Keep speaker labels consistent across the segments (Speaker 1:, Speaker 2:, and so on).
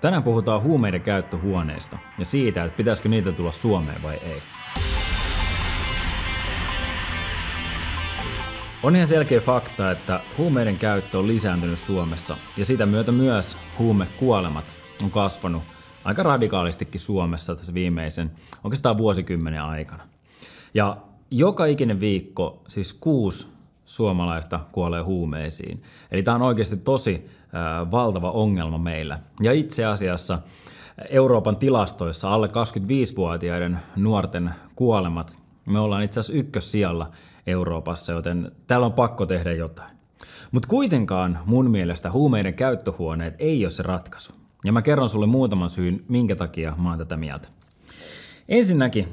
Speaker 1: Tänään puhutaan huumeiden käyttöhuoneista ja siitä, että pitäisikö niitä tulla Suomeen vai ei. On ihan selkeä fakta, että huumeiden käyttö on lisääntynyt Suomessa ja sitä myötä myös huumekuolemat on kasvanut aika radikaalistikin Suomessa tässä viimeisen oikeastaan vuosikymmenen aikana. Ja joka ikinen viikko, siis kuusi suomalaista kuolee huumeisiin. Eli tämä on oikeasti tosi äh, valtava ongelma meillä. Ja itse asiassa äh, Euroopan tilastoissa alle 25-vuotiaiden nuorten kuolemat, me ollaan itse asiassa ykkössijalla Euroopassa, joten täällä on pakko tehdä jotain. Mutta kuitenkaan mun mielestä huumeiden käyttöhuoneet ei ole se ratkaisu. Ja mä kerron sulle muutaman syyn, minkä takia mä oon tätä mieltä. Ensinnäkin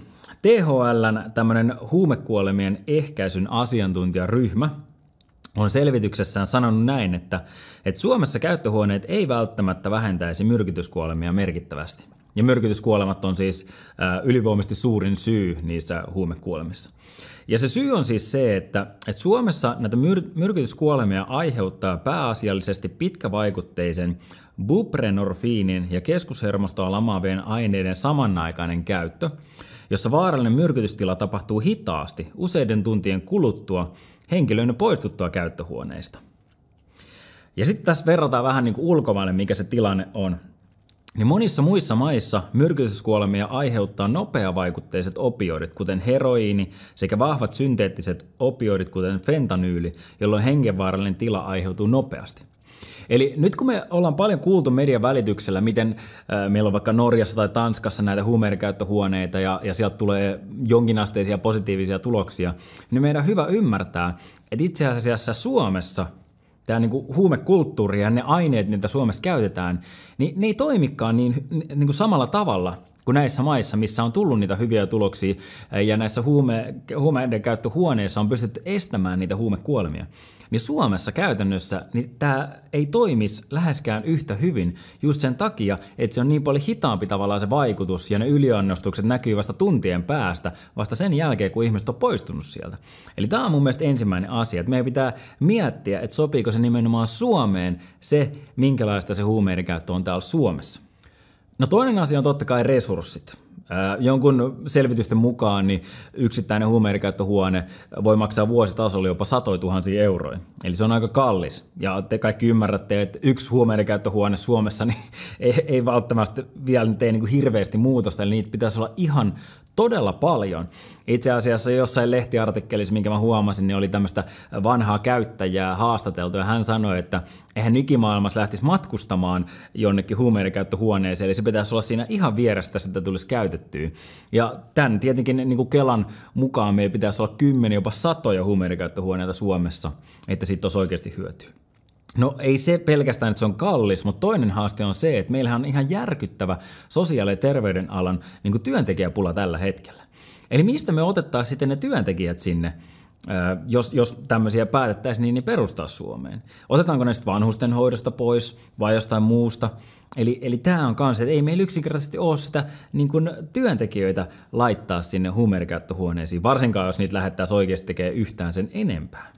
Speaker 1: THLn tämmöinen huumekuolemien ehkäisyn asiantuntijaryhmä on selvityksessään sanonut näin, että, että Suomessa käyttöhuoneet ei välttämättä vähentäisi myrkytyskuolemia merkittävästi. Ja myrkytyskuolemat on siis äh, ylivoimasti suurin syy niissä huumekuolemissa. Ja se syy on siis se, että, että Suomessa näitä myr- myrkytyskuolemia aiheuttaa pääasiallisesti pitkävaikutteisen buprenorfiinin ja keskushermostoa lamaavien aineiden samanaikainen käyttö jossa vaarallinen myrkytystila tapahtuu hitaasti useiden tuntien kuluttua henkilön poistuttua käyttöhuoneista. Ja sitten tässä verrataan vähän niin kuin ulkomaille, mikä se tilanne on niin monissa muissa maissa myrkytyskuolemia aiheuttaa nopeavaikutteiset opioidit, kuten heroiini, sekä vahvat synteettiset opioidit, kuten fentanyyli, jolloin hengenvaarallinen tila aiheutuu nopeasti. Eli nyt kun me ollaan paljon kuultu median välityksellä, miten äh, meillä on vaikka Norjassa tai Tanskassa näitä huumeiden käyttöhuoneita ja, ja sieltä tulee jonkinasteisia positiivisia tuloksia, niin meidän on hyvä ymmärtää, että itse asiassa Suomessa – tämä niin huumekulttuuri ja ne aineet, mitä Suomessa käytetään, niin ne ei toimikaan niin, kuin niinku samalla tavalla kuin näissä maissa, missä on tullut niitä hyviä tuloksia ja näissä huume, huumeiden käyttöhuoneissa on pystytty estämään niitä huumekuolemia niin Suomessa käytännössä niin tämä ei toimisi läheskään yhtä hyvin just sen takia, että se on niin paljon hitaampi tavallaan se vaikutus ja ne yliannostukset näkyy vasta tuntien päästä, vasta sen jälkeen kun ihmiset on poistunut sieltä. Eli tämä on mun mielestä ensimmäinen asia, että meidän pitää miettiä, että sopiiko se nimenomaan Suomeen se, minkälaista se huumeiden käyttö on täällä Suomessa. No toinen asia on totta kai resurssit. Jonkun selvitysten mukaan niin yksittäinen käyttöhuone voi maksaa vuositasolla jopa satoi tuhansia euroja. Eli se on aika kallis. Ja te kaikki ymmärrätte, että yksi käyttöhuone Suomessa niin ei, ei välttämättä vielä tee niin kuin hirveästi muutosta. Eli niitä pitäisi olla ihan todella paljon. Itse asiassa jossain lehtiartikkelissa, minkä mä huomasin, niin oli tämmöistä vanhaa käyttäjää haastateltu ja hän sanoi, että eihän nykimaailmassa lähtisi matkustamaan jonnekin huumeiden käyttöhuoneeseen, eli se pitäisi olla siinä ihan vierestä, sitä tulisi käytettyä. Ja tämän tietenkin niin kuin Kelan mukaan meillä pitäisi olla kymmeniä, jopa satoja huumeiden käyttöhuoneita Suomessa, että siitä olisi oikeasti hyötyä. No ei se pelkästään, että se on kallis, mutta toinen haaste on se, että meillähän on ihan järkyttävä sosiaali- ja terveydenalan niin työntekijäpula tällä hetkellä. Eli mistä me otettaisiin sitten ne työntekijät sinne, jos, jos tämmöisiä päätettäisiin niin, niin perustaa Suomeen? Otetaanko ne sitten hoidosta pois vai jostain muusta? Eli, eli tämä on kanssa, että ei meillä yksinkertaisesti ole sitä niin kuin työntekijöitä laittaa sinne huumerikäyttöhuoneisiin, varsinkaan jos niitä lähettäisiin oikeasti tekemään yhtään sen enempää.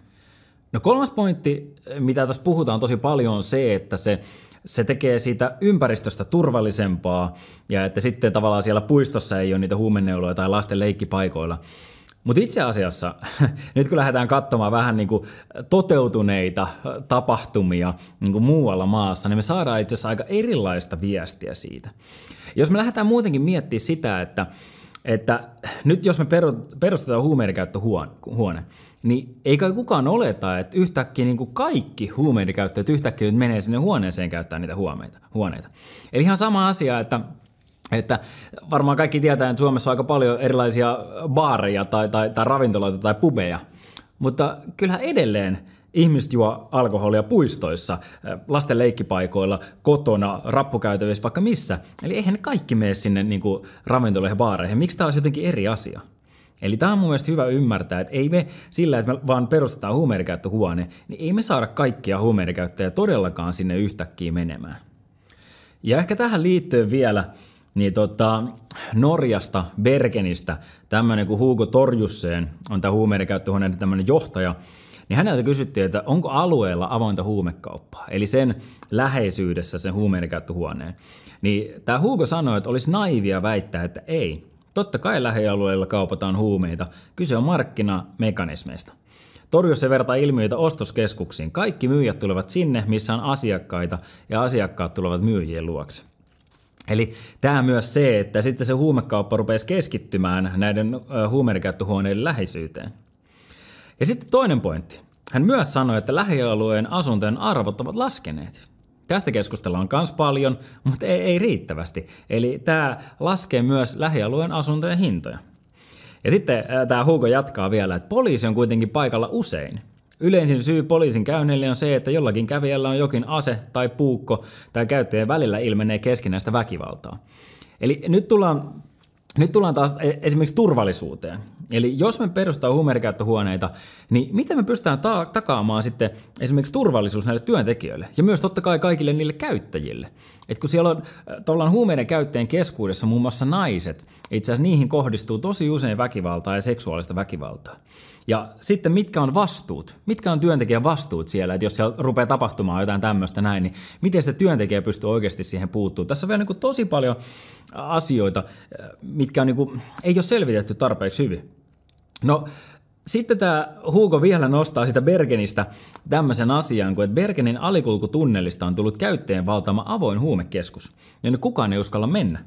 Speaker 1: No kolmas pointti, eh, mitä tässä puhutaan tosi paljon, on se, että se se tekee siitä ympäristöstä turvallisempaa ja että sitten tavallaan siellä puistossa ei ole niitä huumenneuloja tai lasten leikkipaikoilla. Mutta itse asiassa nyt kun lähdetään katsomaan vähän niin kuin toteutuneita eh, tapahtumia niin kuin muualla maassa, niin me saadaan itse asiassa aika erilaista viestiä siitä. Jos me lähdetään muutenkin miettimään sitä, että että nyt jos me perustetaan huone, niin ei kai kukaan oleta, että yhtäkkiä niin kuin kaikki huumeidenkäyttäjät yhtäkkiä nyt menee sinne huoneeseen käyttää niitä huomeita, huoneita. Eli ihan sama asia, että että varmaan kaikki tietää, että Suomessa on aika paljon erilaisia baareja tai, tai, tai ravintoloita tai pubeja, mutta kyllähän edelleen Ihmiset juo alkoholia puistoissa, äh, lasten leikkipaikoilla, kotona, rappukäytävissä, vaikka missä. Eli eihän ne kaikki mene sinne niin kuin ravintoloihin ja baareihin. Miksi tämä olisi jotenkin eri asia? Eli tämä on mun mielestä hyvä ymmärtää, että ei me sillä, että me vaan perustetaan huumeidenkäyttöhuone, niin ei me saada kaikkia huumeidenkäyttäjiä todellakaan sinne yhtäkkiä menemään. Ja ehkä tähän liittyen vielä, niin tota, Norjasta, Bergenistä, tämmöinen kuin Hugo Torjusseen on tämä huumeidenkäyttöhuoneen niin tämmöinen johtaja – niin häneltä kysyttiin, että onko alueella avointa huumekauppaa, eli sen läheisyydessä sen huumeiden käyttöhuoneen. Niin tämä Hugo sanoi, että olisi naivia väittää, että ei. Totta kai lähialueilla kaupataan huumeita. Kyse on markkinamekanismeista. Torjus se vertaa ilmiöitä ostoskeskuksiin. Kaikki myyjät tulevat sinne, missä on asiakkaita, ja asiakkaat tulevat myyjien luokse. Eli tämä myös se, että sitten se huumekauppa rupesi keskittymään näiden käyttöhuoneiden läheisyyteen. Ja sitten toinen pointti. Hän myös sanoi, että lähialueen asuntojen arvot ovat laskeneet. Tästä keskustellaan myös paljon, mutta ei, ei riittävästi. Eli tämä laskee myös lähialueen asuntojen hintoja. Ja sitten tämä Hugo jatkaa vielä, että poliisi on kuitenkin paikalla usein. Yleisin syy poliisin käynnille on se, että jollakin kävijällä on jokin ase tai puukko tai käyttäjän välillä ilmenee keskinäistä väkivaltaa. Eli nyt tullaan nyt tullaan taas e- esimerkiksi turvallisuuteen. Eli jos me perustaa huumeerikäyttöhuoneita, niin miten me pystytään ta- takaamaan sitten esimerkiksi turvallisuus näille työntekijöille ja myös totta kai kaikille niille käyttäjille. Et kun siellä on tavallaan huumeiden käyttäjien keskuudessa muun muassa naiset, itse asiassa niihin kohdistuu tosi usein väkivaltaa ja seksuaalista väkivaltaa. Ja sitten mitkä on vastuut? Mitkä on työntekijän vastuut siellä? Että jos siellä rupeaa tapahtumaan jotain tämmöistä näin, niin miten se työntekijä pystyy oikeasti siihen puuttumaan? Tässä on vielä niin kuin tosi paljon asioita, mitkä on niin kuin, ei ole selvitetty tarpeeksi hyvin. No, sitten tämä Hugo vielä nostaa sitä Bergenistä tämmöisen asian, kun että Bergenin alikulkutunnelista on tullut käyttäjän valtaama avoin huumekeskus, jonne kukaan ei uskalla mennä.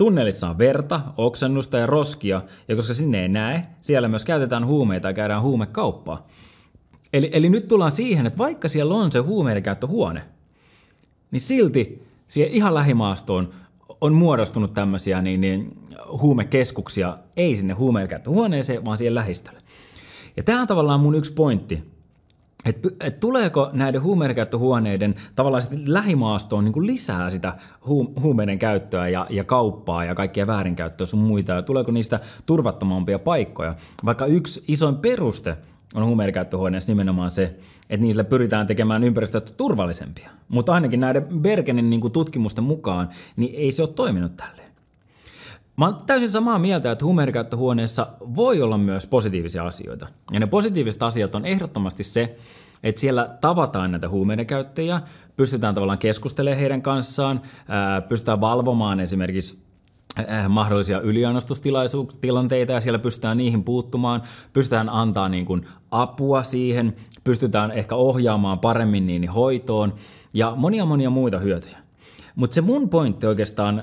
Speaker 1: Tunnelissa on verta, oksennusta ja roskia, ja koska sinne ei näe, siellä myös käytetään huumeita ja käydään huumekauppaa. Eli, eli nyt tullaan siihen, että vaikka siellä on se huumeiden käyttöhuone, niin silti siihen ihan lähimaastoon on muodostunut tämmöisiä niin, niin, huumekeskuksia, ei sinne huumeiden käyttöhuoneeseen, vaan siihen lähistölle. Ja tämä on tavallaan mun yksi pointti että et tuleeko näiden huumeiden käyttöhuoneiden tavallaan lähimaastoon niin lisää sitä huum- huumeiden käyttöä ja, ja kauppaa ja kaikkia väärinkäyttöä sun muita ja tuleeko niistä turvattomampia paikkoja? Vaikka yksi isoin peruste on huumeiden käyttöhuoneessa nimenomaan se, että niillä pyritään tekemään ympäristöt turvallisempia. Mutta ainakin näiden Bergenin niin tutkimusten mukaan, niin ei se ole toiminut tälleen. Mä oon täysin samaa mieltä, että huumeidenkäyttöhuoneessa voi olla myös positiivisia asioita. Ja ne positiiviset asiat on ehdottomasti se, että siellä tavataan näitä huumeiden käyttäjiä, pystytään tavallaan keskustelemaan heidän kanssaan, pystytään valvomaan esimerkiksi mahdollisia yliannostustilanteita ja siellä pystytään niihin puuttumaan, pystytään antaa niin kuin apua siihen, pystytään ehkä ohjaamaan paremmin niin hoitoon ja monia monia muita hyötyjä. Mutta se mun pointti oikeastaan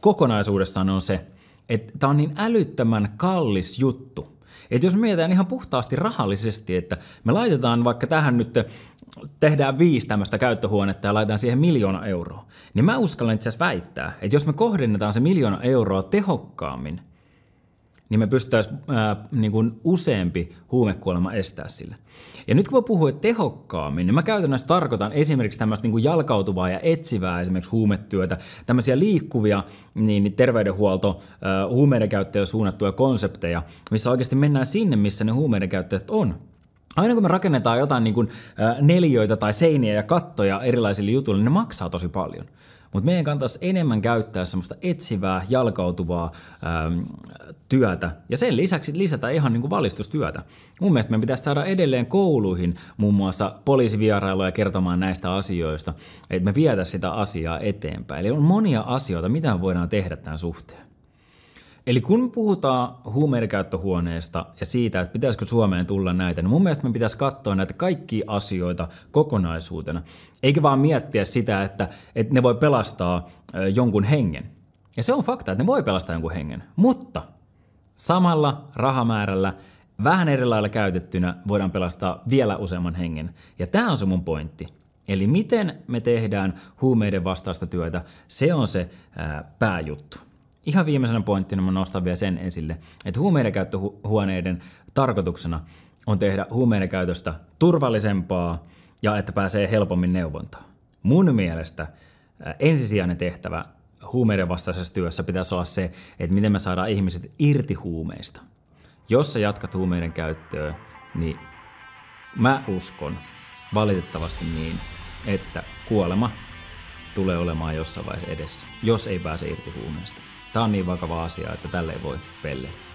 Speaker 1: kokonaisuudessaan on se, että tämä on niin älyttömän kallis juttu. Et jos mietitään ihan puhtaasti rahallisesti, että me laitetaan vaikka tähän nyt tehdään viisi tämmöistä käyttöhuonetta ja laitetaan siihen miljoona euroa, niin mä uskallan itse asiassa väittää, että jos me kohdennetaan se miljoona euroa tehokkaammin niin me pystyttäisiin niin kuin useampi huumekuolema estää sillä. Ja nyt kun mä puhun tehokkaammin, niin mä käytännössä tarkoitan esimerkiksi tämmöistä niin kuin jalkautuvaa ja etsivää esimerkiksi huumetyötä, tämmöisiä liikkuvia niin, niin terveydenhuolto, huumeiden käyttöön suunnattuja konsepteja, missä oikeasti mennään sinne, missä ne huumeiden käyttäjät on. Aina kun me rakennetaan jotain niin kuin, neljöitä tai seiniä ja kattoja erilaisille jutuille, niin ne maksaa tosi paljon. Mutta meidän kannattaisi enemmän käyttää semmoista etsivää, jalkautuvaa ähm, työtä ja sen lisäksi lisätä ihan niin kuin valistustyötä. Mun mielestä meidän pitäisi saada edelleen kouluihin muun muassa poliisivierailuja kertomaan näistä asioista, että me vietä sitä asiaa eteenpäin. Eli on monia asioita, mitä me voidaan tehdä tämän suhteen. Eli kun puhutaan huumeiden käyttöhuoneesta ja siitä, että pitäisikö Suomeen tulla näitä, niin mun mielestä me pitäisi katsoa näitä kaikkia asioita kokonaisuutena, eikä vaan miettiä sitä, että, että ne voi pelastaa jonkun hengen. Ja se on fakta, että ne voi pelastaa jonkun hengen, mutta samalla rahamäärällä vähän eri lailla käytettynä voidaan pelastaa vielä useamman hengen. Ja tämä on se mun pointti. Eli miten me tehdään huumeiden vastaista työtä, se on se ää, pääjuttu. Ihan viimeisenä pointtina mä nostan vielä sen esille, että huumeiden käyttöhuoneiden tarkoituksena on tehdä huumeiden käytöstä turvallisempaa ja että pääsee helpommin neuvontaan. Mun mielestä äh, ensisijainen tehtävä huumeiden vastaisessa työssä pitäisi olla se, että miten me saadaan ihmiset irti huumeista. Jos sä jatkat huumeiden käyttöä, niin mä uskon valitettavasti niin, että kuolema tulee olemaan jossain vaiheessa edessä, jos ei pääse irti huumeista. Tämä on niin vakava asia, että tälle ei voi pelle.